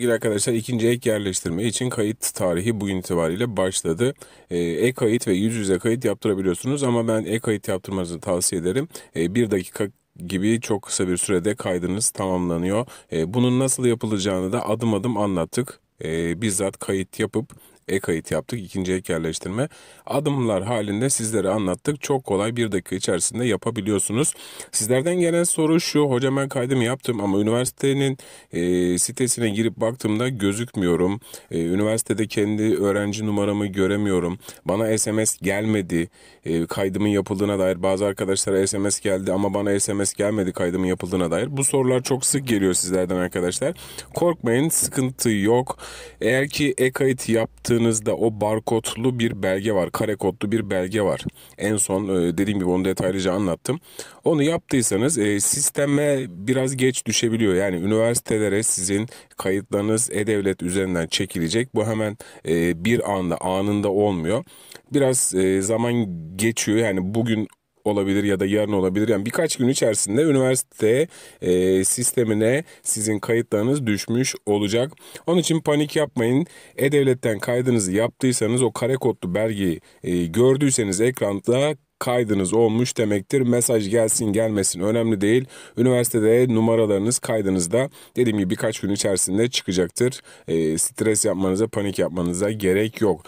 Sevgili arkadaşlar ikinci ek yerleştirme için kayıt tarihi bugün itibariyle başladı. Ek ee, kayıt ve yüz yüze kayıt yaptırabiliyorsunuz ama ben ek kayıt yaptırmanızı tavsiye ederim. E, bir dakika gibi çok kısa bir sürede kaydınız tamamlanıyor. E, bunun nasıl yapılacağını da adım adım anlattık. E, bizzat kayıt yapıp e-kayıt yaptık. İkinci ek yerleştirme. Adımlar halinde sizlere anlattık. Çok kolay bir dakika içerisinde yapabiliyorsunuz. Sizlerden gelen soru şu. Hocam ben kaydımı yaptım ama üniversitenin e, sitesine girip baktığımda gözükmüyorum. E, üniversitede kendi öğrenci numaramı göremiyorum. Bana SMS gelmedi. E, kaydımın yapıldığına dair bazı arkadaşlara SMS geldi ama bana SMS gelmedi kaydımın yapıldığına dair. Bu sorular çok sık geliyor sizlerden arkadaşlar. Korkmayın sıkıntı yok. Eğer ki e-kayıt yaptığınız baktığınızda o barkodlu bir belge var. Kare kodlu bir belge var. En son e, dediğim gibi onu detaylıca anlattım. Onu yaptıysanız e, sisteme biraz geç düşebiliyor. Yani üniversitelere sizin kayıtlarınız E-Devlet üzerinden çekilecek. Bu hemen e, bir anda anında olmuyor. Biraz zaman geçiyor. Yani bugün olabilir ya da yarın olabilir. Yani birkaç gün içerisinde üniversite e, sistemine sizin kayıtlarınız düşmüş olacak. Onun için panik yapmayın. E-Devlet'ten kaydınızı yaptıysanız o kare kodlu belgeyi e, gördüyseniz ekranda kaydınız olmuş demektir. Mesaj gelsin gelmesin önemli değil. Üniversitede numaralarınız kaydınızda dediğim gibi birkaç gün içerisinde çıkacaktır. E, stres yapmanıza, panik yapmanıza gerek yok.